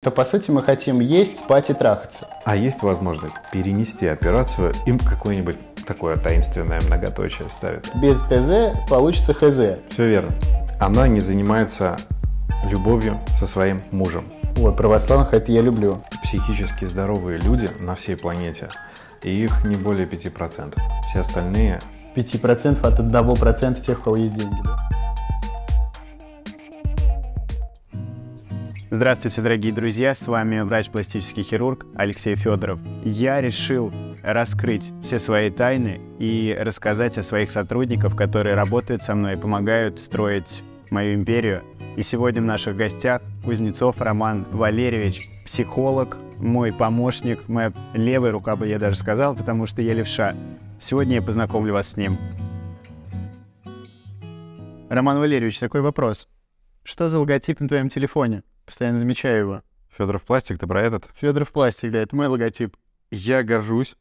то по сути мы хотим есть, спать и трахаться. А есть возможность перенести операцию, им какое-нибудь такое таинственное многоточие ставит. Без ТЗ получится ХЗ. Все верно. Она не занимается любовью со своим мужем. Вот, православных это я люблю. Психически здоровые люди на всей планете, и их не более 5%. Все остальные... 5% от 1% тех, у кого есть деньги. Здравствуйте, дорогие друзья, с вами врач-пластический хирург Алексей Федоров. Я решил раскрыть все свои тайны и рассказать о своих сотрудниках, которые работают со мной и помогают строить мою империю. И сегодня в наших гостях Кузнецов Роман Валерьевич, психолог, мой помощник, моя левая рука, бы я даже сказал, потому что я левша. Сегодня я познакомлю вас с ним. Роман Валерьевич, такой вопрос. Что за логотип на твоем телефоне? Постоянно замечаю его. Федоров пластик, ты про этот? Федоров пластик, да, это мой логотип. Я горжусь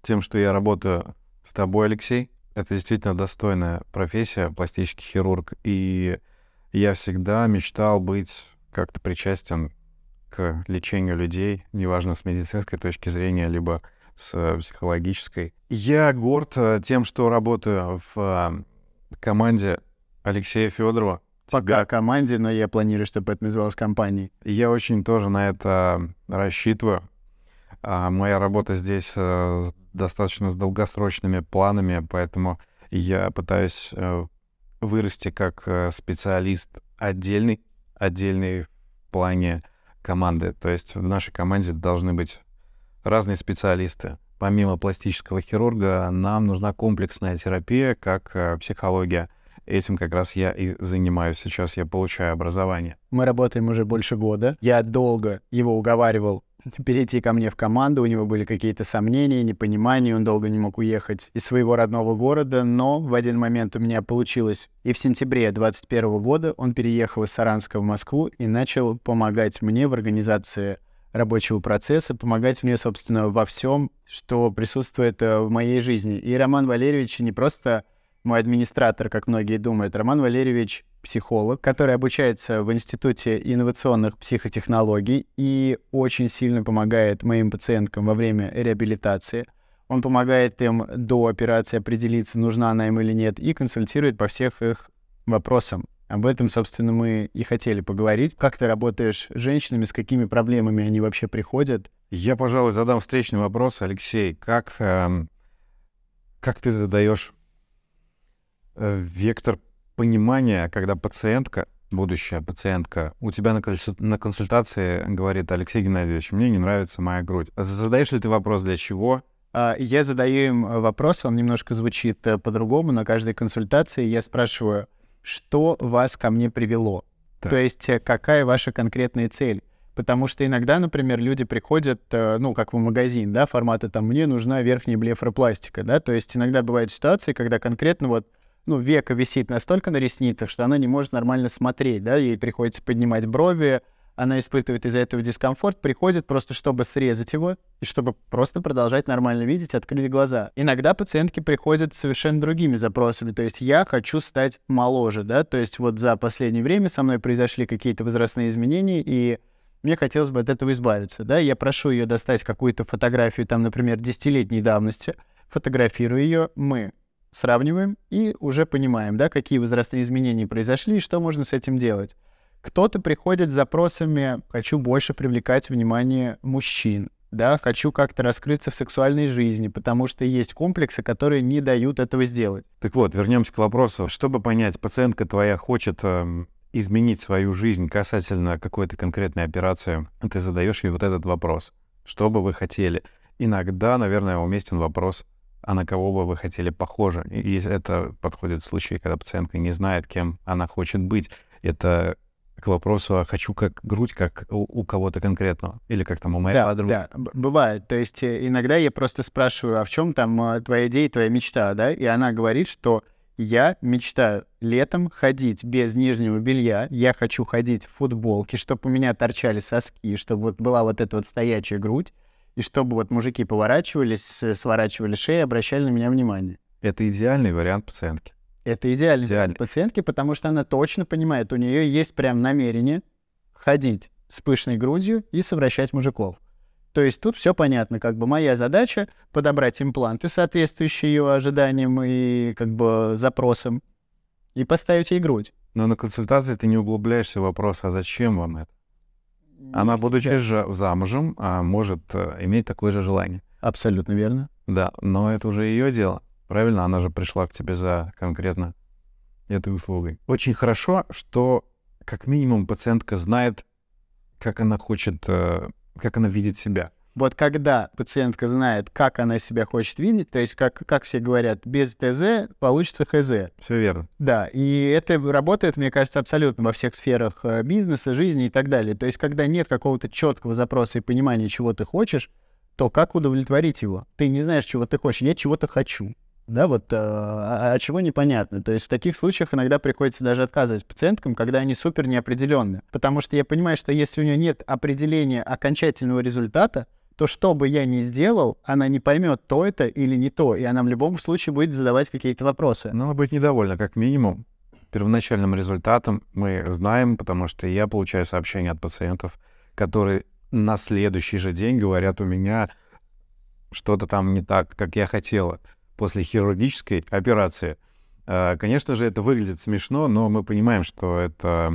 тем, что я работаю с тобой, Алексей. Это действительно достойная профессия, пластический хирург. И я всегда мечтал быть как-то причастен к лечению людей, неважно с медицинской точки зрения, либо с э, психологической. Я горд э, тем, что работаю в э, команде Алексея Федорова, Пока да. команде, но я планирую, чтобы это называлось компанией. Я очень тоже на это рассчитываю. А моя работа здесь э, достаточно с долгосрочными планами, поэтому я пытаюсь э, вырасти как э, специалист отдельный, отдельный в плане команды. То есть в нашей команде должны быть разные специалисты. Помимо пластического хирурга, нам нужна комплексная терапия, как психология — Этим как раз я и занимаюсь сейчас, я получаю образование. Мы работаем уже больше года. Я долго его уговаривал перейти ко мне в команду. У него были какие-то сомнения, непонимания, он долго не мог уехать из своего родного города, но в один момент у меня получилось. И в сентябре 2021 года он переехал из Саранска в Москву и начал помогать мне в организации рабочего процесса, помогать мне, собственно, во всем, что присутствует э, в моей жизни. И Роман Валерьевич не просто мой администратор, как многие думают, Роман Валерьевич психолог, который обучается в Институте инновационных психотехнологий и очень сильно помогает моим пациенткам во время реабилитации. Он помогает им до операции определиться, нужна она им или нет, и консультирует по всех их вопросам. Об этом, собственно, мы и хотели поговорить. Как ты работаешь с женщинами, с какими проблемами они вообще приходят? Я, пожалуй, задам встречный вопрос, Алексей. Как, эм, как ты задаешь Э, вектор понимания, когда пациентка, будущая пациентка, у тебя на, на консультации говорит, Алексей Геннадьевич, мне не нравится моя грудь. Задаешь ли ты вопрос, для чего? А, я задаю им э, вопрос, он немножко звучит э, по-другому. На каждой консультации я спрашиваю, что вас ко мне привело? Так. То есть какая ваша конкретная цель? Потому что иногда, например, люди приходят, ну, как в магазин, да, формата там «мне нужна верхняя блефропластика», да, то есть иногда бывают ситуации, когда конкретно вот ну, века висит настолько на ресницах, что она не может нормально смотреть, да, ей приходится поднимать брови, она испытывает из-за этого дискомфорт, приходит просто, чтобы срезать его и чтобы просто продолжать нормально видеть, открыть глаза. Иногда пациентки приходят с совершенно другими запросами, то есть я хочу стать моложе, да, то есть вот за последнее время со мной произошли какие-то возрастные изменения, и мне хотелось бы от этого избавиться, да, я прошу ее достать какую-то фотографию, там, например, десятилетней давности, фотографирую ее, мы сравниваем и уже понимаем, да, какие возрастные изменения произошли и что можно с этим делать. Кто-то приходит с запросами «хочу больше привлекать внимание мужчин», да, «хочу как-то раскрыться в сексуальной жизни», потому что есть комплексы, которые не дают этого сделать. Так вот, вернемся к вопросу. Чтобы понять, пациентка твоя хочет э, изменить свою жизнь касательно какой-то конкретной операции, ты задаешь ей вот этот вопрос. Что бы вы хотели? Иногда, наверное, уместен вопрос а на кого бы вы хотели похоже. И это подходит в случае, когда пациентка не знает, кем она хочет быть. Это к вопросу, а хочу как грудь, как у, у кого-то конкретного, или как там у моей да, подруги. Да, бывает. То есть э, иногда я просто спрашиваю, а в чем там э, твоя идея, твоя мечта, да? И она говорит, что я мечтаю летом ходить без нижнего белья, я хочу ходить в футболке, чтобы у меня торчали соски, чтобы вот была вот эта вот стоячая грудь, и чтобы вот мужики поворачивались, сворачивали шеи, обращали на меня внимание. Это идеальный вариант пациентки. Это идеальный, идеальный. вариант пациентки, потому что она точно понимает, у нее есть прям намерение ходить с пышной грудью и совращать мужиков. То есть тут все понятно, как бы моя задача подобрать импланты, соответствующие ее ожиданиям и как бы запросам, и поставить ей грудь. Но на консультации ты не углубляешься в вопрос, а зачем вам это? Она, будучи же замужем, а, может э, иметь такое же желание. Абсолютно верно. Да, но это уже ее дело. Правильно, она же пришла к тебе за конкретно этой услугой. Очень хорошо, что как минимум пациентка знает, как она хочет, э, как она видит себя. Вот когда пациентка знает, как она себя хочет видеть, то есть, как, как все говорят, без ТЗ получится ХЗ. Все верно. Да, и это работает, мне кажется, абсолютно во всех сферах э, бизнеса, жизни и так далее. То есть, когда нет какого-то четкого запроса и понимания, чего ты хочешь, то как удовлетворить его? Ты не знаешь, чего ты хочешь. Я чего-то хочу. Да, вот, э, а, а чего непонятно. То есть в таких случаях иногда приходится даже отказывать пациенткам, когда они супер неопределенные, Потому что я понимаю, что если у нее нет определения окончательного результата, то что бы я ни сделал, она не поймет, то это или не то, и она в любом случае будет задавать какие-то вопросы. Но она будет недовольна, как минимум. Первоначальным результатом мы знаем, потому что я получаю сообщения от пациентов, которые на следующий же день говорят, у меня что-то там не так, как я хотела после хирургической операции. Э, конечно же, это выглядит смешно, но мы понимаем, что это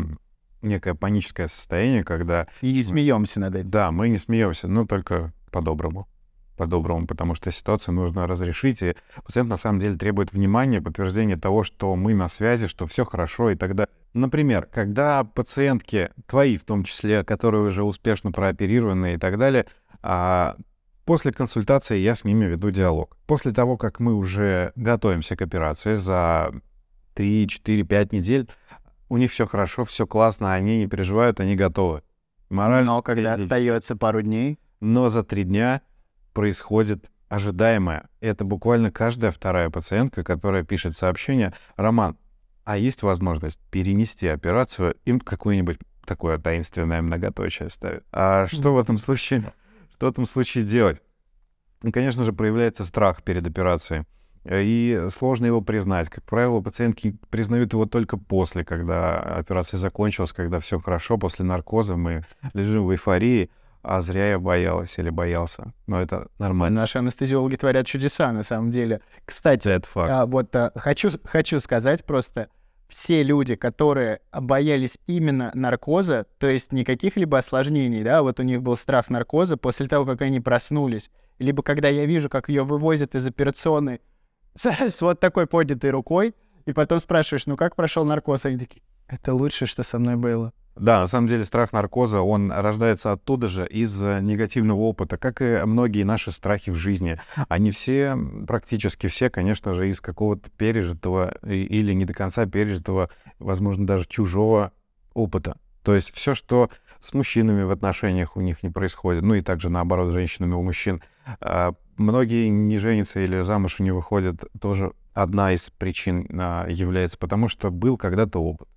некое паническое состояние, когда... И не смеемся над этим. Да, мы не смеемся, но только по-доброму. По-доброму, потому что ситуацию нужно разрешить, и пациент на самом деле требует внимания, подтверждения того, что мы на связи, что все хорошо и тогда. Например, когда пациентки твои, в том числе, которые уже успешно прооперированы и так далее, а после консультации я с ними веду диалог. После того, как мы уже готовимся к операции за 3, 4, 5 недель, у них все хорошо, все классно, они не переживают, они готовы. Морально. Но когда остается пару дней. Но за три дня происходит ожидаемое. Это буквально каждая вторая пациентка, которая пишет сообщение, Роман, а есть возможность перенести операцию, им какую-нибудь такое таинственное многоточие ставит. А что в этом случае? Что в этом случае делать? Ну, конечно же, проявляется страх перед операцией. Э, и сложно его признать. Как правило, пациентки признают его только после, когда операция закончилась, когда все хорошо, после наркоза мы лежим в эйфории, а зря я боялась или боялся. Но это нормально. Наши анестезиологи творят чудеса, на самом деле. Кстати, это факт. А, вот а, хочу, хочу сказать просто, все люди, которые боялись именно наркоза, то есть никаких либо осложнений, да, вот у них был страх наркоза после того, как они проснулись, либо когда я вижу, как ее вывозят из операционной с вот такой поднятой рукой, и потом спрашиваешь, ну как прошел наркоз? Они такие, это лучшее, что со мной было. Да, на самом деле страх наркоза, он рождается оттуда же из э, негативного опыта, как и многие наши страхи в жизни. Они все, практически все, конечно же, из какого-то пережитого или не до конца пережитого, возможно, даже чужого опыта. То есть все, что с мужчинами в отношениях у них не происходит, ну и также наоборот с женщинами у мужчин, а, Многие не женятся или замуж не выходят. Тоже одна из причин а, является, потому что был когда-то опыт.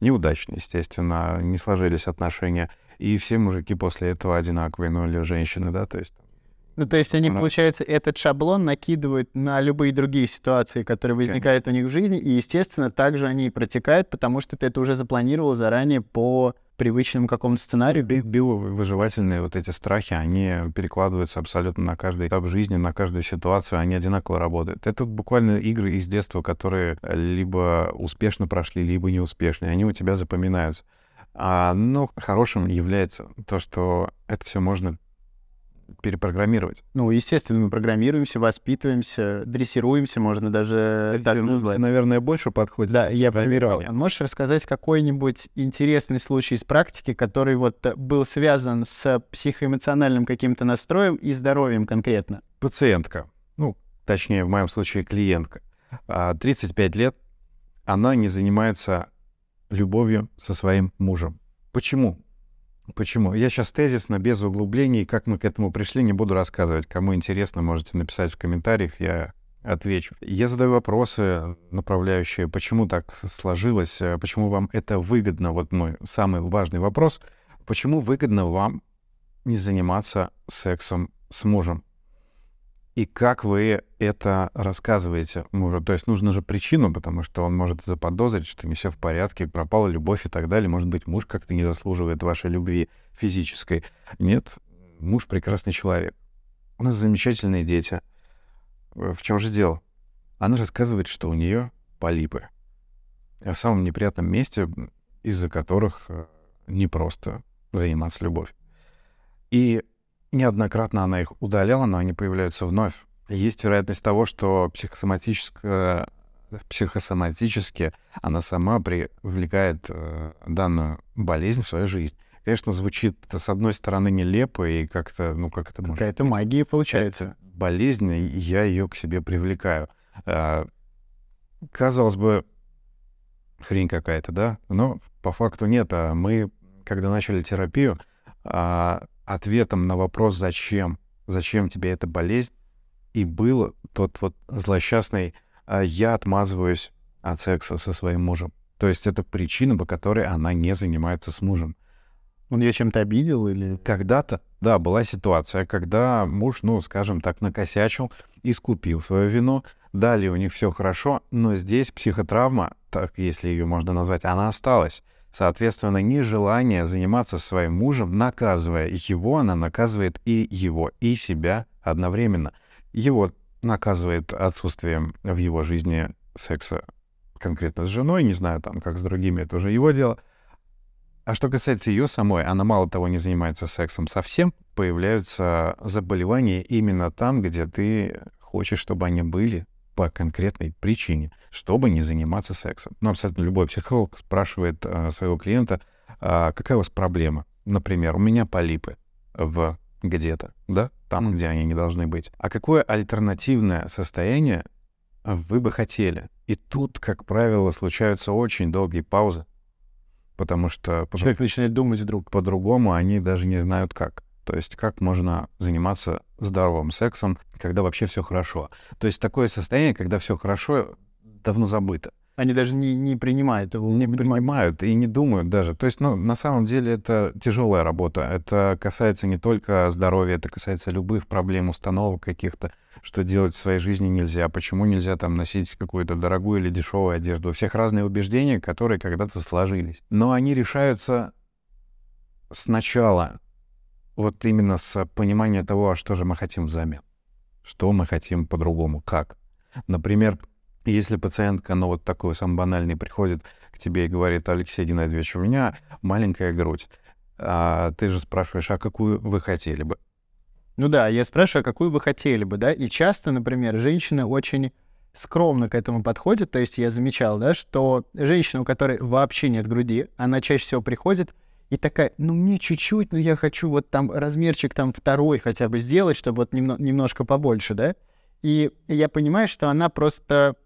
Неудачный, естественно, не сложились отношения. И все мужики после этого одинаковые, ну или женщины, да, то есть ну, то есть они, Она... получается, этот шаблон накидывают на любые другие ситуации, которые возникают Конечно. у них в жизни, и, естественно, также они и протекают, потому что ты это уже запланировал заранее по привычному какому-то сценарию. выживательные вот эти страхи, они перекладываются абсолютно на каждый этап жизни, на каждую ситуацию, они одинаково работают. Это буквально игры из детства, которые либо успешно прошли, либо неуспешно, и они у тебя запоминаются. А, но хорошим является то, что это все можно перепрограммировать. Ну, естественно, мы программируемся, воспитываемся, дрессируемся, можно даже так ну, назвать. Наверное, больше подходит. Да, я программировал. Можешь рассказать какой-нибудь интересный случай из практики, который вот э, был связан с психоэмоциональным каким-то настроем и здоровьем конкретно? Пациентка, ну, точнее, в моем случае клиентка, 35 а, лет, она не занимается любовью со своим мужем. Почему? Почему? Я сейчас тезисно, без углублений, как мы к этому пришли, не буду рассказывать. Кому интересно, можете написать в комментариях, я отвечу. Я задаю вопросы, направляющие, почему так сложилось, э, почему вам это выгодно. Вот мой самый важный вопрос. Почему выгодно вам не заниматься сексом с мужем? и как вы это рассказываете мужу? То есть нужно же причину, потому что он может заподозрить, что не все в порядке, пропала любовь и так далее. Может быть, муж как-то не заслуживает вашей любви физической. Нет, муж прекрасный человек. У нас замечательные дети. В чем же дело? Она рассказывает, что у нее полипы. А в самом неприятном месте, из-за которых э, непросто заниматься любовью. И Неоднократно она их удаляла, но они появляются вновь. Есть вероятность того, что психосоматически она сама привлекает э, данную болезнь в свою жизнь. Конечно, звучит это, с одной стороны нелепо и как-то, ну как это можно... Какая-то магия получается. Это болезнь, я ее к себе привлекаю. Э, казалось бы, хрень какая-то, да? Но по факту нет. А мы, когда начали терапию, а ответом на вопрос «Зачем?», «Зачем тебе эта болезнь?» и был тот вот злосчастный а, «Я отмазываюсь от секса со своим мужем». То есть это причина, по которой она не занимается с мужем. Он ее чем-то обидел или... Когда-то, да, была ситуация, когда муж, ну, скажем так, накосячил, искупил свое вино. далее у них все хорошо, но здесь психотравма, так если ее можно назвать, она осталась. Соответственно, нежелание заниматься своим мужем, наказывая его, она наказывает и его, и себя одновременно. Его наказывает отсутствием в его жизни секса конкретно с женой, не знаю, там, как с другими, это уже его дело. А что касается ее самой, она мало того не занимается сексом совсем, появляются заболевания именно там, где ты хочешь, чтобы они были, по конкретной причине, чтобы не заниматься сексом. Но ну, абсолютно любой психолог спрашивает а, своего клиента, а, какая у вас проблема? Например, у меня полипы в где-то, да, там, mm. где они не должны быть. А какое альтернативное состояние вы бы хотели? И тут, как правило, случаются очень долгие паузы, потому что... Человек начинает думать вдруг. По-другому они даже не знают как. То есть как можно заниматься здоровым сексом, когда вообще все хорошо. То есть такое состояние, когда все хорошо, давно забыто. Они даже не, не принимают его. Не принимают и не думают даже. То есть, ну, на самом деле это тяжелая работа. Это касается не только здоровья, это касается любых проблем, установок каких-то, что делать в своей жизни нельзя, почему нельзя там носить какую-то дорогую или дешевую одежду. У всех разные убеждения, которые когда-то сложились. Но они решаются сначала вот именно с понимания того, а что же мы хотим взамен, что мы хотим по-другому, как. Например, если пациентка, ну вот такой самый банальный, приходит к тебе и говорит, Алексей Геннадьевич, у меня маленькая грудь, а ты же спрашиваешь, а какую вы хотели бы? Ну да, я спрашиваю, а какую вы хотели бы, да? И часто, например, женщины очень скромно к этому подходит. То есть я замечал, да, что женщина, у которой вообще нет груди, она чаще всего приходит и такая, ну мне чуть-чуть, но я хочу вот там размерчик там второй хотя бы сделать, чтобы вот немно, немножко побольше, да? И я понимаю, что она просто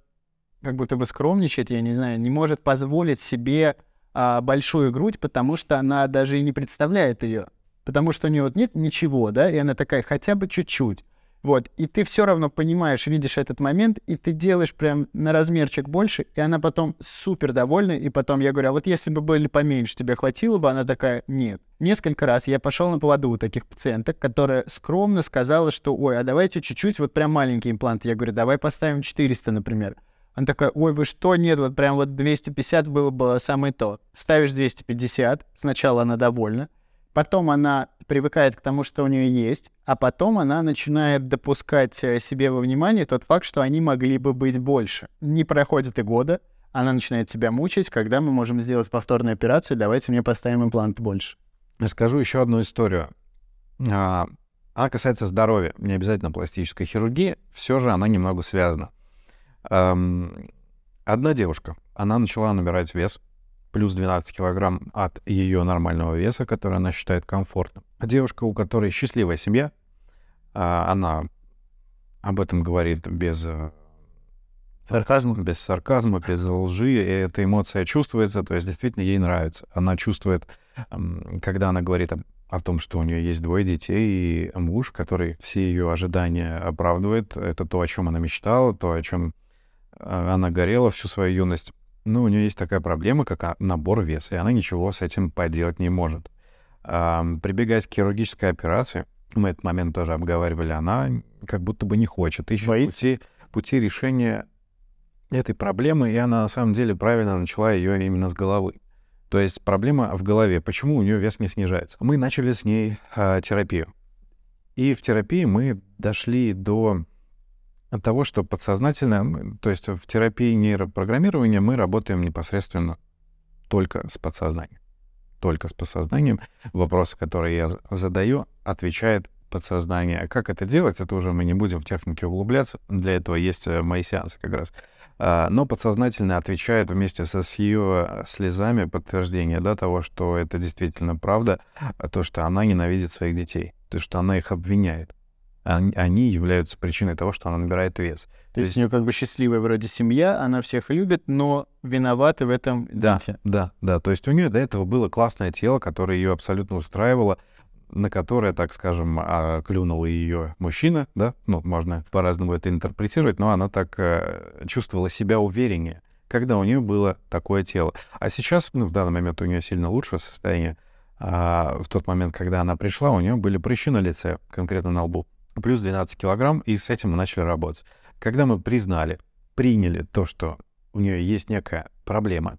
как будто бы скромничает, я не знаю, не может позволить себе а, большую грудь, потому что она даже и не представляет ее. Потому что у нее вот нет ничего, да, и она такая хотя бы чуть-чуть. Вот, и ты все равно понимаешь, видишь этот момент, и ты делаешь прям на размерчик больше, и она потом супер довольна, и потом я говорю, а вот если бы были поменьше, тебе хватило бы? Она такая, нет. Несколько раз я пошел на поводу у таких пациенток, которая скромно сказала, что, ой, а давайте чуть-чуть, вот прям маленький имплант. Я говорю, давай поставим 400, например. Она такая, ой, вы что, нет, вот прям вот 250 было бы самое то. Ставишь 250, сначала она довольна, потом она привыкает к тому, что у нее есть, а потом она начинает допускать э, себе во внимание тот факт, что они могли бы быть больше. Не проходит и года, она начинает себя мучить, когда мы можем сделать повторную операцию, давайте мне поставим имплант больше. Расскажу еще одну историю. А, она касается здоровья, не обязательно пластической хирургии, все же она немного связана. одна девушка, она начала набирать вес, плюс 12 килограмм от ее нормального веса, который она считает комфортным. девушка, у которой счастливая семья, а, она об этом говорит без э, сарказма, без сарказма, без лжи, и эта эмоция чувствуется, то есть действительно ей нравится. Она чувствует, когда она говорит о том, что у нее есть двое детей и муж, который все ее ожидания оправдывает, это то, о чем она мечтала, то, о чем э, она горела всю свою юность ну, у нее есть такая проблема, как а, набор веса, и она ничего с этим поделать не может. прибегать к хирургической операции, мы этот момент тоже обговаривали, она как будто бы не хочет. Ищет Боится? пути, пути решения этой проблемы, и она на самом деле правильно начала ее именно с головы. То есть проблема в голове. Почему у нее вес не снижается? Мы начали с ней э, терапию. И в терапии мы дошли до от того, что подсознательно, то есть в терапии нейропрограммирования мы работаем непосредственно только с подсознанием. Только с подсознанием. Вопросы, которые я задаю, отвечает подсознание. А как это делать, это уже мы не будем в технике углубляться. Для этого есть э, мои сеансы как раз. А, но подсознательно отвечает вместе со с ее э, слезами подтверждение да, того, что это действительно правда, а то, что она ненавидит своих детей, то, что она их обвиняет, они являются причиной того, что она набирает вес. То, То есть, у нее как бы счастливая вроде семья, она всех любит, но виноваты в этом да, дети. Да, да. То есть у нее до этого было классное тело, которое ее абсолютно устраивало, на которое, так скажем, а, клюнул ее мужчина, да, ну, можно по-разному это интерпретировать, но она так э, чувствовала себя увереннее, когда у нее было такое тело. А сейчас, ну, в данный момент у нее сильно лучшее состояние, а в тот момент, когда она пришла, у нее были прыщи на лице, конкретно на лбу плюс 12 килограмм, и с этим мы начали работать. Когда мы признали, приняли то, что у нее есть некая проблема,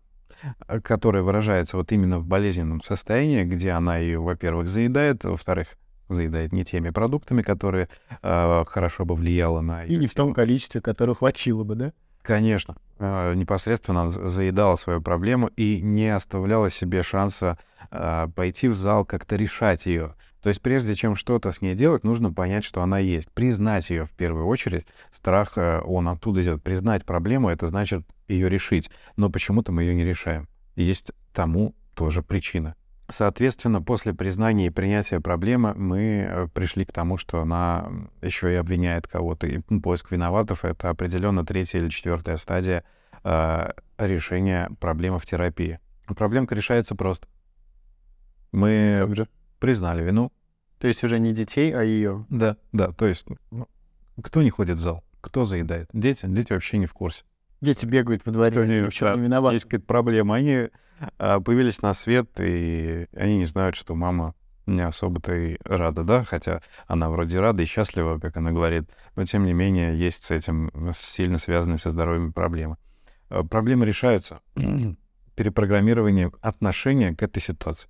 э, которая выражается вот именно в болезненном состоянии, где она ее, во-первых, заедает, во-вторых, заедает не теми продуктами, которые э, хорошо бы влияло на... И не тело. в том количестве, которое хватило бы, да? Конечно, э, непосредственно заедала свою проблему и не оставляла себе шанса а, пойти в зал, как-то решать ее. То есть прежде чем что-то с ней делать, нужно понять, что она есть. Признать ее в первую очередь. Страх, э, он оттуда идет. Признать проблему, это значит ее решить. Но почему-то мы ее не решаем. Есть тому тоже причина. Соответственно, после признания и принятия проблемы мы э, пришли к тому, что она еще и обвиняет кого-то. И ну, поиск виноватов — это определенно третья или четвертая стадия э, решения проблемы в терапии. Проблемка решается просто. Мы Также. признали вину. То есть уже не детей, а ее. Да, да. То есть ну, кто не ходит в зал, кто заедает? Дети? Дети вообще не в курсе. Дети бегают по дворе, они ничего да, виноваты. Есть какая-то проблема. Они а, появились на свет, и они не знают, что мама не особо-то и рада, да, хотя она вроде рада и счастлива, как она говорит, но тем не менее есть с этим сильно связанные со здоровьем проблемы. А, проблемы решаются перепрограммированием отношения к этой ситуации.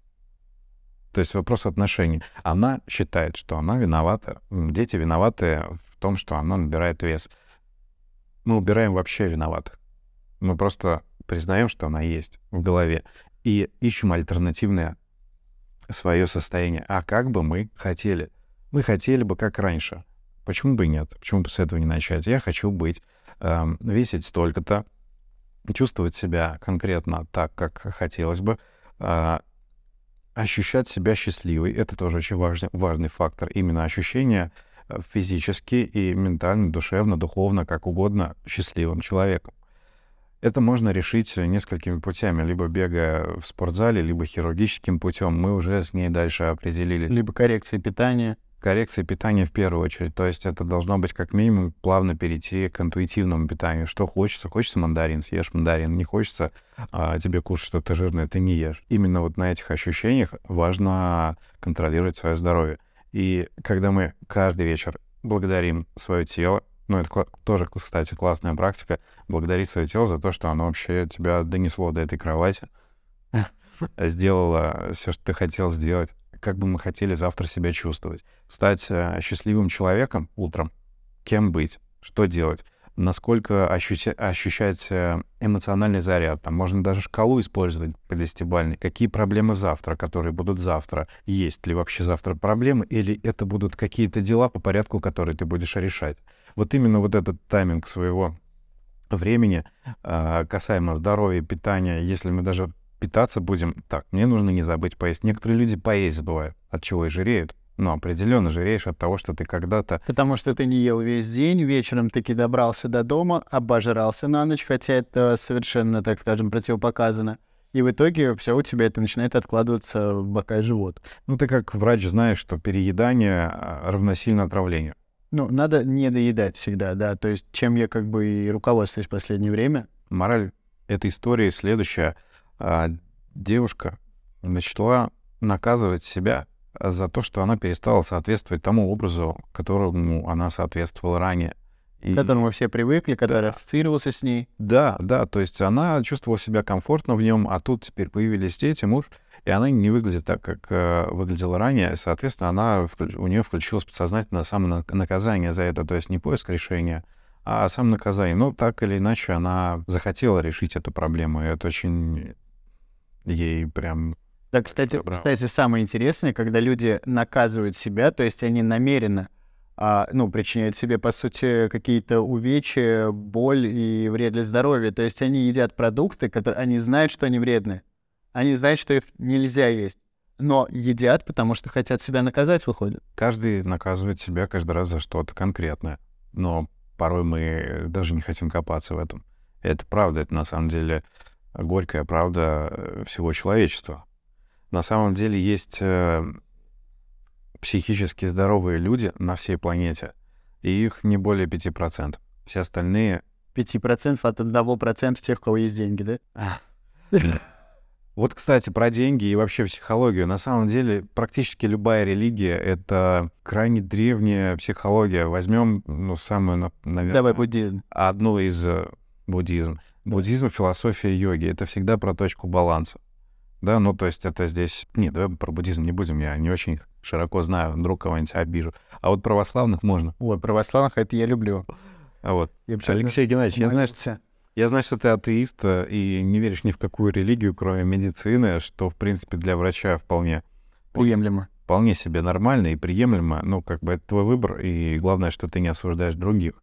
То есть вопрос отношений. Она считает, что она виновата, дети виноваты в том, что она набирает вес мы убираем вообще виноватых. Мы просто признаем, что она есть в голове, и ищем альтернативное свое состояние. А как бы мы хотели? Мы хотели бы как раньше. Почему бы и нет? Почему бы с этого не начать? Я хочу быть, э, весить столько-то, чувствовать себя конкретно так, как хотелось бы, э, ощущать себя счастливой. Это тоже очень важный, важный фактор. Именно ощущение — Э, физически и ментально, душевно, духовно, как угодно счастливым человеком. Это можно решить несколькими путями, либо бегая в спортзале, либо хирургическим путем. Мы уже с ней дальше определили. Либо коррекция питания. Коррекция питания в первую очередь. То есть это должно быть как минимум плавно перейти к интуитивному питанию. Что хочется? Хочется мандарин, съешь мандарин. Не хочется а, тебе кушать что-то жирное, ты не ешь. Именно вот на этих ощущениях важно контролировать свое здоровье. И когда мы каждый вечер благодарим свое тело, ну, это тоже, кстати, классная практика, благодарить свое тело за то, что оно вообще тебя донесло до этой кровати, сделало все, что ты хотел сделать, как бы мы хотели завтра себя чувствовать. Стать э, счастливым человеком утром, кем быть, что делать насколько ощущ... ощущается эмоциональный заряд. Там можно даже шкалу использовать по десятибальной. Какие проблемы завтра, которые будут завтра? Есть ли вообще завтра проблемы? Или это будут какие-то дела по порядку, которые ты будешь решать? Вот именно вот этот тайминг своего времени а, касаемо здоровья, питания, если мы даже питаться будем, так, мне нужно не забыть поесть. Некоторые люди поесть забывают, от чего и жиреют. Ну, определенно жиреешь от того, что ты когда-то... Потому что ты не ел весь день, вечером таки добрался до дома, обожрался на ночь, хотя это совершенно, так скажем, противопоказано. И в итоге все у тебя это начинает откладываться в бока и живот. Ну, ты как врач знаешь, что переедание а, равносильно отравлению. Ну, надо не доедать всегда, да. То есть, чем я как бы и руководствуюсь в последнее время. Мораль этой истории следующая. А, девушка начала наказывать себя за то, что она перестала соответствовать тому образу, которому она соответствовала ранее. И... К которому все привыкли, который да. ассоциировался с ней. Да, да, то есть она чувствовала себя комфортно в нем, а тут теперь появились дети, муж, и она не выглядит так, как э, выглядела ранее. Соответственно, она, у нее включилось подсознательно самонаказание за это, то есть не поиск решения, а сам наказание. Но так или иначе она захотела решить эту проблему, и это очень ей прям да, кстати, Браво. кстати, самое интересное, когда люди наказывают себя, то есть они намеренно а, ну, причиняют себе, по сути, какие-то увечья, боль и вред для здоровья. То есть они едят продукты, которые они знают, что они вредны. Они знают, что их нельзя есть. Но едят, потому что хотят себя наказать, выходит. Каждый наказывает себя каждый раз за что-то конкретное. Но порой мы даже не хотим копаться в этом. Это правда, это на самом деле горькая правда э, всего человечества. На самом деле есть э, психически здоровые люди на всей планете, и их не более 5%. Все остальные... 5% от 1% тех, у кого есть деньги, да? Вот, кстати, про деньги и вообще психологию. На самом деле, практически любая религия — это крайне древняя психология. Возьмем, ну, самую, наверное... Давай буддизм. Одну из... Э, буддизм. Буддизм, философия йоги — это всегда про точку баланса. Да, ну то есть это здесь... Нет, давай про буддизм не будем, я не очень широко знаю, вдруг кого-нибудь обижу. А вот православных можно. Ой, православных это я люблю. А вот. Я Алексей Геннадьевич, я знаю, что... Я знаю, что ты атеист э, и не веришь ни в какую религию, кроме медицины, что, в принципе, для врача вполне... Приемлемо. Вполне себе нормально и приемлемо. Ну, как бы это твой выбор, и главное, что ты не осуждаешь других.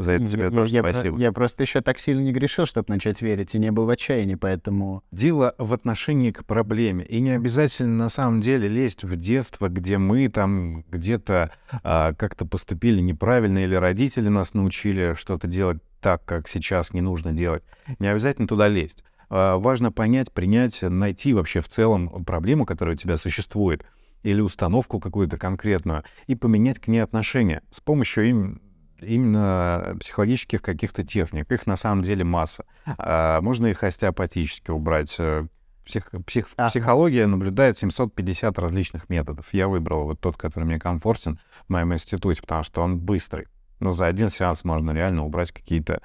За это тебе я, тоже я спасибо. Про, я просто еще так сильно не грешил, чтобы начать верить, и не был в отчаянии, поэтому... Дело в отношении к проблеме. И не обязательно, на самом деле, лезть в детство, где мы там где-то а, как-то поступили неправильно, или родители нас научили что-то делать так, как сейчас не нужно делать. Не обязательно туда лезть. А, важно понять, принять, найти вообще в целом проблему, которая у тебя существует, или установку какую-то конкретную, и поменять к ней отношение с помощью им именно э, психологических каких-то техник. Их на самом деле масса. А, можно их остеопатически убрать. Э. Псих, псих, а. Психология наблюдает 750 различных методов. Я выбрал вот тот, который мне комфортен в моем институте, потому что он быстрый. Но за один сеанс можно реально убрать какие-то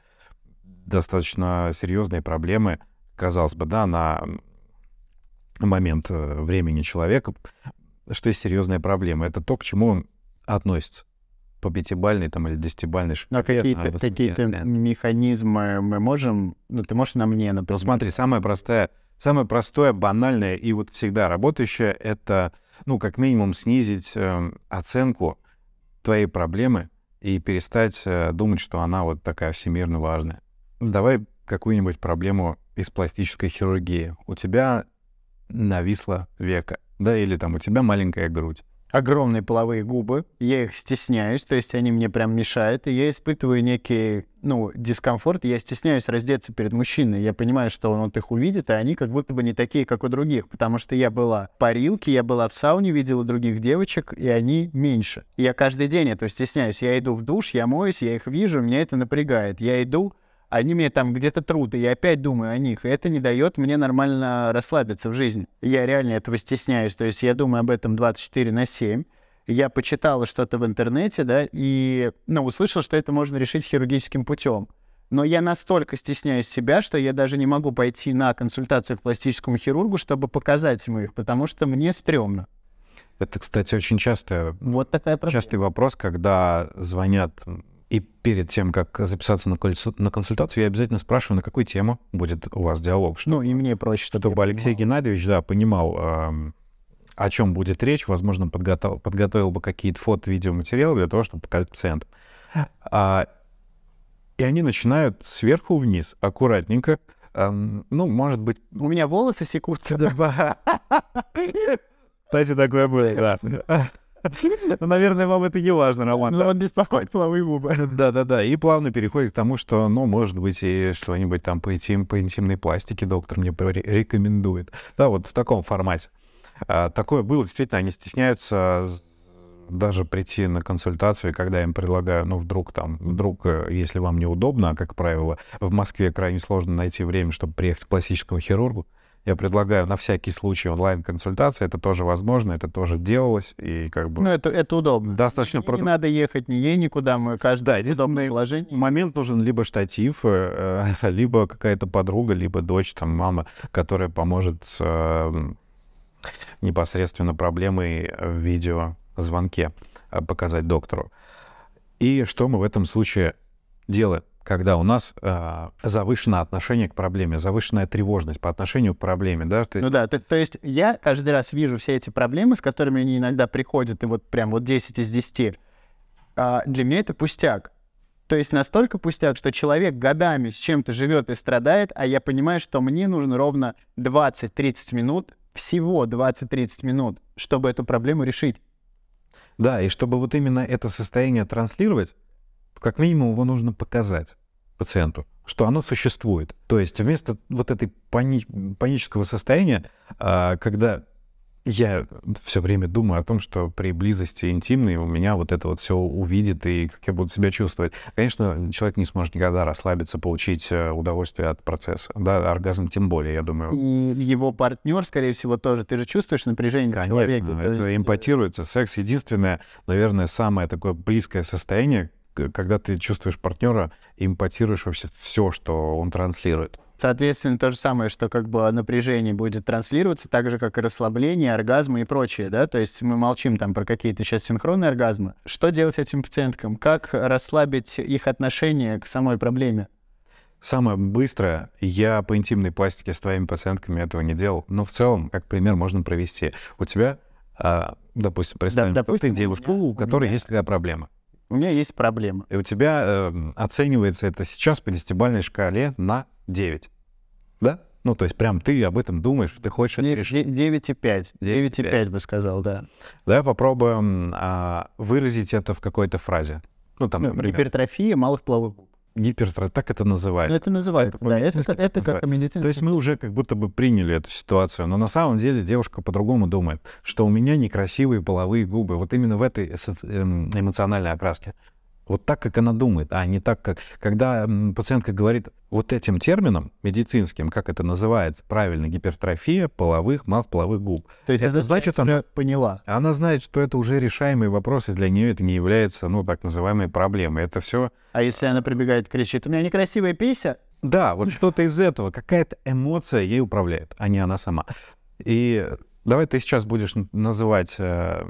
достаточно серьезные проблемы, казалось бы, да, на момент э, времени человека, что есть серьезная проблема. Это то, к чему он относится по пятибальной там, или десятибальной шкале. А какие-то какие нет. механизмы мы можем... Ну, ты можешь на мне, например... Ну, смотри, самое простое, самое простое, банальное и вот всегда работающее — это, ну, как минимум, снизить э, оценку твоей проблемы и перестать э, думать, что она вот такая всемирно важная. Давай какую-нибудь проблему из пластической хирургии. У тебя нависло века, да, или там у тебя маленькая грудь огромные половые губы, я их стесняюсь, то есть они мне прям мешают, и я испытываю некий, ну, дискомфорт, я стесняюсь раздеться перед мужчиной, я понимаю, что он вот их увидит, и они как будто бы не такие, как у других, потому что я была в парилке, я была в сауне, видела других девочек, и они меньше. я каждый день этого стесняюсь, я иду в душ, я моюсь, я их вижу, меня это напрягает, я иду, они мне там где-то трут, и я опять думаю о них, и это не дает мне нормально расслабиться в жизни. Я реально этого стесняюсь, то есть я думаю об этом 24 на 7, я почитала что-то в интернете, да, и, ну, услышал, что это можно решить хирургическим путем. Но я настолько стесняюсь себя, что я даже не могу пойти на консультацию к пластическому хирургу, чтобы показать ему их, потому что мне стрёмно. Это, кстати, очень часто, вот такая проблема. частый вопрос, когда звонят и перед тем, как записаться на, на консультацию, я обязательно спрашиваю, на какую тему будет у вас диалог. Чтобы, ну, и мне проще, чтобы, чтобы Алексей понимал. Геннадьевич, да, понимал, э, о чем будет речь, возможно, подготовил, подготовил бы какие-то фото, видеоматериалы для того, чтобы показать пациентам. А, и они начинают сверху вниз, аккуратненько. Э, ну, может быть... У меня волосы секутся. Кстати, такое будет, да. Ну, наверное, вам это не важно, Роман. Но ну, он беспокоит половые губы. Да-да-да. И плавно переходит к тому, что, ну, может быть, и что-нибудь там по, интим, по интимной пластике доктор мне рекомендует. Да, вот в таком формате. А, такое было, действительно, они стесняются даже прийти на консультацию, когда им предлагаю, ну, вдруг там, вдруг, э, если вам неудобно, а, как правило, в Москве крайне сложно найти время, чтобы приехать к пластическому хирургу, я предлагаю на всякий случай онлайн-консультации. Это тоже возможно, это тоже делалось. И как бы... Ну, это, это удобно. Достаточно не, просто... не надо ехать ни ей, никуда. Мы каждый да, единственный положение. момент нужен либо штатив, э, э, либо какая-то подруга, либо дочь, там, мама, которая поможет с непосредственно проблемой в видеозвонке э, показать доктору. И что мы в этом случае дело, когда у нас э, а, завышенное отношение к проблеме, завышенная тревожность по отношению к проблеме, да? Ты... Ну да, то, то есть я каждый раз вижу все эти проблемы, с которыми они иногда приходят, и вот прям вот 10 из 10. А, для меня это пустяк. То есть настолько пустяк, что человек годами с чем-то живет и страдает, а я понимаю, что мне нужно ровно 20-30 минут, всего 20-30 минут, чтобы эту проблему решить. Да, и чтобы вот именно это состояние транслировать, как минимум его нужно показать пациенту, что оно существует. То есть вместо вот этой пани панического состояния, а, когда я все время думаю о том, что при близости интимной у меня вот это вот все увидит и как я буду себя чувствовать. Конечно, человек не сможет никогда расслабиться, получить э, удовольствие от процесса. Да, оргазм тем более, я думаю. И его партнер, скорее всего, тоже. Ты же чувствуешь напряжение Конечно, человека. это импотируется. Э, секс — единственное, наверное, самое такое близкое состояние, Э, когда ты чувствуешь партнера, импотируешь вообще все, что он транслирует. Соответственно, то же самое, что как бы напряжение будет транслироваться, так же, как и расслабление, оргазмы и прочее, да? То есть мы молчим там про какие-то сейчас синхронные оргазмы. Что делать этим пациенткам? Как расслабить их отношение к самой проблеме? Самое быстрое, я по интимной пластике с твоими пациентками этого не делал, но в целом, как пример, можно провести. У тебя, а, допустим, представим, да, допустим, что ты девушка, у, у которой меня. есть какая проблема. У меня есть проблема. И у тебя э, оценивается это сейчас по десятибальной шкале на 9. Да? Ну, то есть прям ты об этом думаешь, ты хочешь это решить. 9,5. 9,5 бы сказал, да. Давай попробуем а, выразить это в какой-то фразе. Ну, там, ну, например. Гипертрофия малых плавок гипертрофия, так это называется. Ну, это называется, это да, это, как, это как медицинский. То есть мы уже как будто бы приняли эту ситуацию, но на самом деле девушка по-другому думает, что у меня некрасивые половые губы, вот именно в этой эм, эмоциональной окраске. Вот так, как она думает, а не так, как... Когда пациентка говорит вот этим термином, медицинским, как это называется, правильно, гипертрофия половых, мал половых губ. То есть это значит, она поняла. Она знает, что это уже решаемые вопросы, для нее это не является, ну, так называемой проблемой. Это все... А если она прибегает, кричит, у меня некрасивая пися? Да, вот что-то из этого, какая-то эмоция ей управляет, а не она сама. И давай ты сейчас будешь называть э,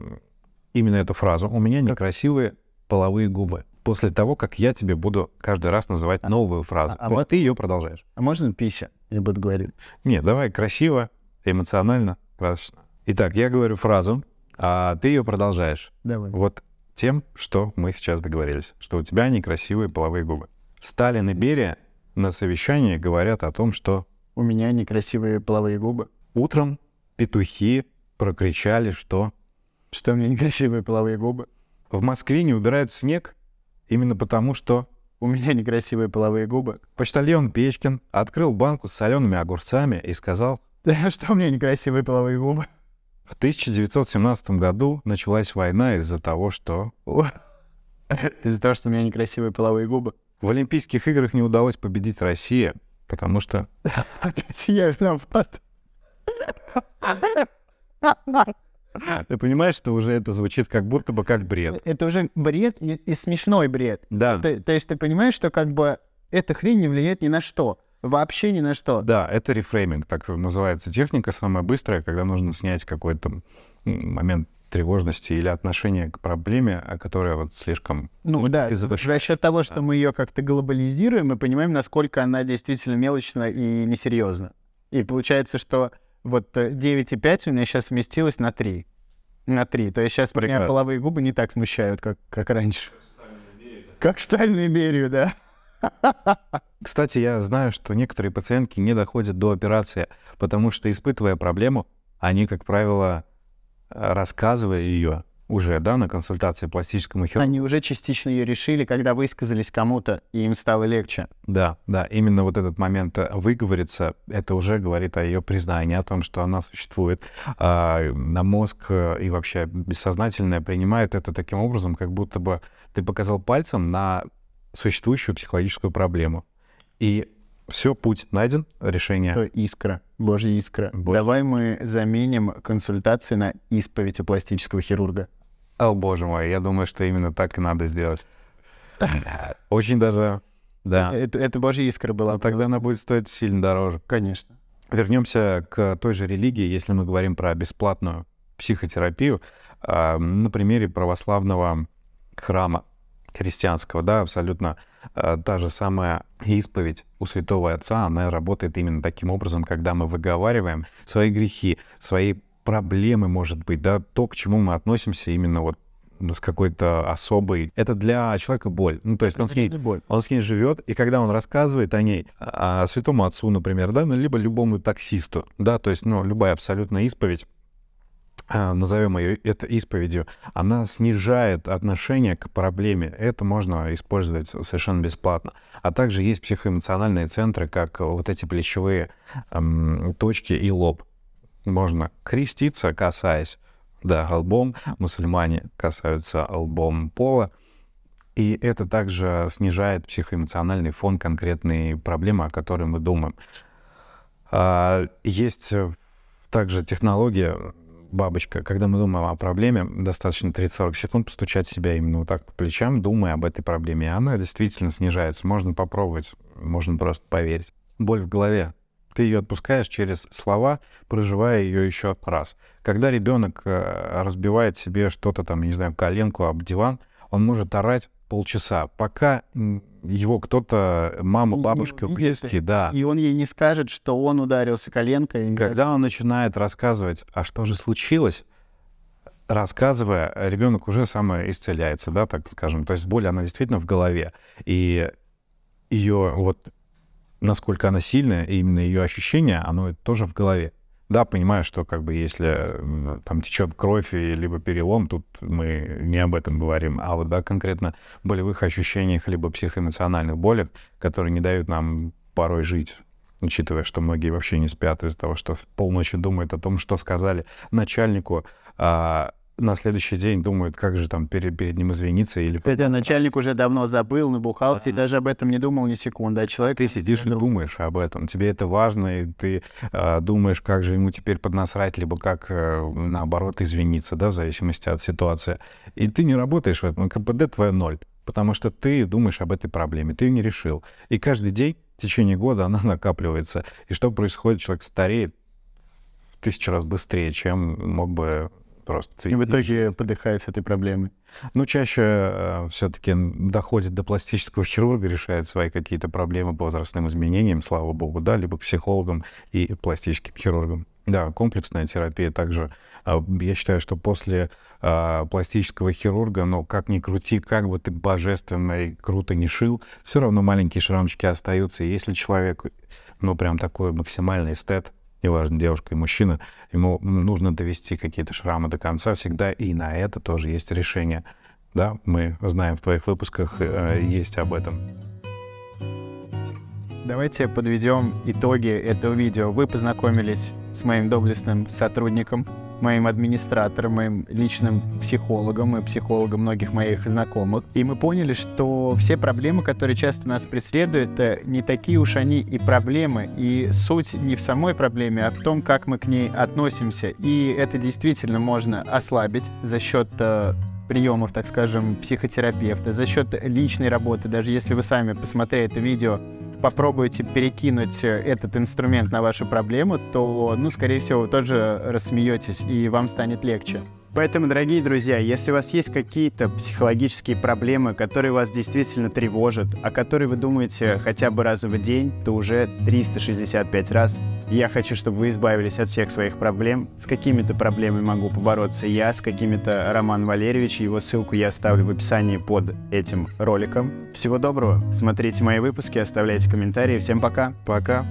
именно эту фразу. У меня некрасивые половые губы. После того, как я тебе буду каждый раз называть а, новую фразу. А, а вот ты ее продолжаешь. А можно пися? Я буду говорить. Нет, давай красиво, эмоционально, красочно. Итак, я говорю фразу, а ты ее продолжаешь. Давай. Вот тем, что мы сейчас договорились, что у тебя некрасивые половые губы. Сталин и Берия на совещании говорят о том, что... У меня некрасивые половые губы. Утром петухи прокричали, что... Что у меня некрасивые половые губы. В Москве не убирают снег именно потому, что у меня некрасивые половые губы. Почтальон Печкин открыл банку с солеными огурцами и сказал, что у меня некрасивые половые губы. В 1917 году началась война из-за того, что... Из-за того, что у меня некрасивые половые губы. В Олимпийских играх не удалось победить Россия, потому что... Опять я виноват. Ты понимаешь, что уже это звучит как будто бы как бред. Это уже бред и, и смешной бред. Да. Это, то есть ты понимаешь, что как бы эта хрень не влияет ни на что. Вообще ни на что. Да, это рефрейминг, так называется техника, самая быстрая, когда нужно снять какой-то момент тревожности или отношение к проблеме, а которая вот слишком... Ну да, за счет того, что да. мы ее как-то глобализируем, мы понимаем, насколько она действительно мелочна и несерьезна. И получается, что вот 9,5 э, у меня сейчас сместилось на 3. На 3. То есть сейчас Прекрасно. меня половые губы не так смущают, как, как раньше. Как стальной берию, да. Кстати, я знаю, что некоторые пациентки не доходят до операции, потому что, испытывая проблему, они, как правило, рассказывая ее, уже, да, на консультации пластическому хирургу. Они уже частично ее решили, когда высказались кому-то, и им стало легче. Да, да, именно вот этот момент э, выговориться, это уже говорит о ее признании, о том, что она существует. А, на мозг э, и вообще бессознательное принимает это таким образом, как будто бы ты показал пальцем на существующую психологическую проблему. И все, путь найден, решение. Что искра, божья искра. Божья. Давай мы заменим консультации на исповедь у пластического хирурга. О, боже мой, я думаю, что именно так и надо сделать. Очень даже, да. Это, это божья искра была. Но ну, тогда она будет стоить сильно дороже. Конечно. Вернемся к той же религии, если мы говорим про бесплатную психотерапию, а, на примере православного храма христианского, да, абсолютно Э, та же самая исповедь у святого отца, она работает именно таким образом, когда мы выговариваем свои грехи, свои проблемы, может быть, да, то, к чему мы относимся именно вот с какой-то особой. Это для человека боль. Ну, то есть он с ней, боль. он с ней живет, и когда он рассказывает о ней, о а, а, святому отцу, например, да, ну, либо любому таксисту, да, то есть, ну, любая абсолютная исповедь, а, назовем ее это исповедью, она снижает отношение к проблеме. Это можно использовать совершенно бесплатно. А также есть психоэмоциональные центры, как вот эти плечевые эм, точки и лоб. Можно креститься, касаясь, да, лбом. Мусульмане касаются лбом пола. И это также снижает психоэмоциональный фон конкретной проблемы, о которой мы думаем. А, есть также технология бабочка, когда мы думаем о проблеме, достаточно 30-40 секунд постучать себя именно вот так по плечам, думая об этой проблеме. И она действительно снижается. Можно попробовать, можно просто поверить. Боль в голове. Ты ее отпускаешь через слова, проживая ее еще раз. Когда ребенок э, разбивает себе что-то там, не знаю, коленку об диван, он может орать полчаса, пока его кто-то, мама, бабушка, близкие, да. И он ей не скажет, что он ударился коленкой. Когда он начинает рассказывать, а что же случилось, рассказывая, ребенок уже самое исцеляется, да, так скажем. То есть боль, она действительно в голове. И ее вот, насколько она сильная, именно ее ощущение, оно тоже в голове. Да, понимаю, что как бы если там течет кровь и либо перелом, тут мы не об этом говорим, а вот да, конкретно болевых ощущениях либо психоэмоциональных болях, которые не дают нам порой жить учитывая, что многие вообще не спят из-за того, что в полночи думают о том, что сказали начальнику, а, на следующий день думают, как же там перед, перед ним извиниться или... Хотя начальник уже давно забыл, набухался а -а -а. и даже об этом не думал ни секунды. А человек... Ты сидишь и думаешь об этом, тебе это важно, и ты э, думаешь, как же ему теперь поднасрать, либо как, э, наоборот, извиниться, да, в зависимости от ситуации. И ты не работаешь в этом, ну, КПД твоя ноль, потому что ты думаешь об этой проблеме, ты ее не решил. И каждый день в течение года она накапливается. И что происходит? Человек стареет в тысячу раз быстрее, чем мог бы просто цветишь. И в итоге подыхает с этой проблемой. Ну, чаще э, все-таки доходит до пластического хирурга, решает свои какие-то проблемы по возрастным изменениям, слава богу, да, либо психологом и пластическим хирургом. Да, комплексная терапия также. А, я считаю, что после э, пластического хирурга, ну, как ни крути, как бы ты божественно и круто не шил, все равно маленькие шрамочки остаются. И если человек, ну, прям такой максимальный эстет, неважно, девушка и мужчина, ему нужно довести какие-то шрамы до конца всегда, и на это тоже есть решение. Да, мы знаем в твоих выпусках, э, есть об этом. Давайте подведем итоги этого видео. Вы познакомились с моим доблестным сотрудником моим администратором, моим личным психологом и психологом многих моих знакомых. И мы поняли, что все проблемы, которые часто нас преследуют, э, не такие уж они и проблемы. И суть не в самой проблеме, а в том, как мы к ней относимся. И это действительно можно ослабить за счет э, приемов, так скажем, психотерапевта, за счет личной работы, даже если вы сами, посмотрели это видео, попробуете перекинуть э, этот инструмент на вашу проблему, то, ну, скорее всего, вы тоже рассмеетесь, и вам станет легче. Поэтому, дорогие друзья, если у вас есть какие-то психологические проблемы, которые вас действительно тревожат, о которые вы думаете хотя бы раз в день, то уже 365 раз я хочу, чтобы вы избавились от всех своих проблем. С какими-то проблемами могу побороться я, с какими-то Роман Валерьевич. Его ссылку я оставлю в описании под этим роликом. Всего доброго. Смотрите мои выпуски, оставляйте комментарии. Всем пока. Пока.